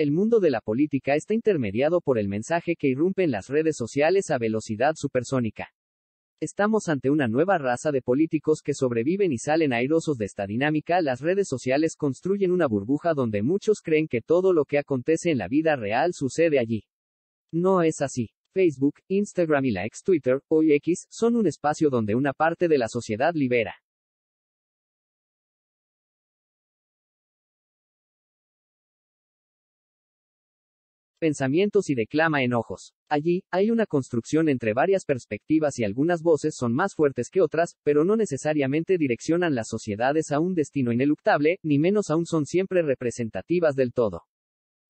El mundo de la política está intermediado por el mensaje que irrumpen en las redes sociales a velocidad supersónica. Estamos ante una nueva raza de políticos que sobreviven y salen airosos de esta dinámica. Las redes sociales construyen una burbuja donde muchos creen que todo lo que acontece en la vida real sucede allí. No es así. Facebook, Instagram y la ex Twitter, hoy X, son un espacio donde una parte de la sociedad libera pensamientos y declama enojos. Allí, hay una construcción entre varias perspectivas y algunas voces son más fuertes que otras, pero no necesariamente direccionan las sociedades a un destino ineluctable, ni menos aún son siempre representativas del todo.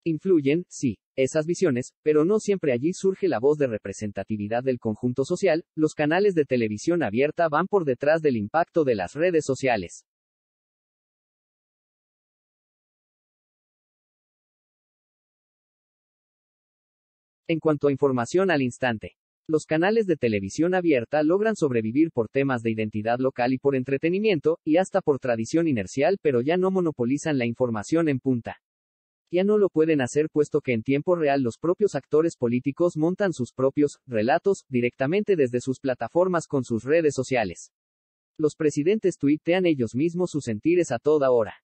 Influyen, sí, esas visiones, pero no siempre allí surge la voz de representatividad del conjunto social, los canales de televisión abierta van por detrás del impacto de las redes sociales. En cuanto a información al instante, los canales de televisión abierta logran sobrevivir por temas de identidad local y por entretenimiento, y hasta por tradición inercial, pero ya no monopolizan la información en punta. Ya no lo pueden hacer puesto que en tiempo real los propios actores políticos montan sus propios relatos directamente desde sus plataformas con sus redes sociales. Los presidentes tuitean ellos mismos sus sentires a toda hora.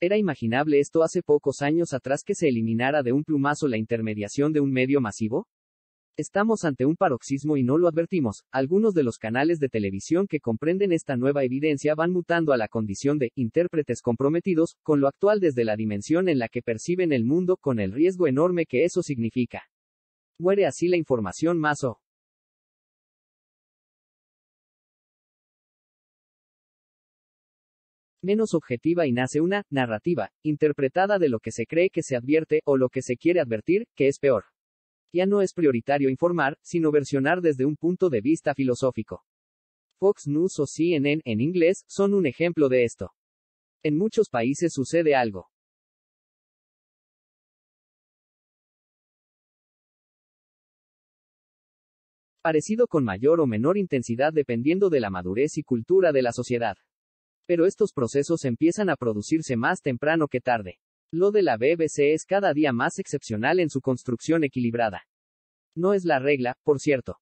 Era imaginable esto hace pocos años atrás que se eliminara de un plumazo la intermediación de un medio masivo? Estamos ante un paroxismo y no lo advertimos. Algunos de los canales de televisión que comprenden esta nueva evidencia van mutando a la condición de intérpretes comprometidos con lo actual desde la dimensión en la que perciben el mundo con el riesgo enorme que eso significa. Muere así la información maso? menos objetiva y nace una narrativa, interpretada de lo que se cree que se advierte o lo que se quiere advertir, que es peor. Ya no es prioritario informar, sino versionar desde un punto de vista filosófico. Fox News o CNN en inglés son un ejemplo de esto. En muchos países sucede algo. parecido con mayor o menor intensidad dependiendo de la madurez y cultura de la sociedad pero estos procesos empiezan a producirse más temprano que tarde. Lo de la BBC es cada día más excepcional en su construcción equilibrada. No es la regla, por cierto.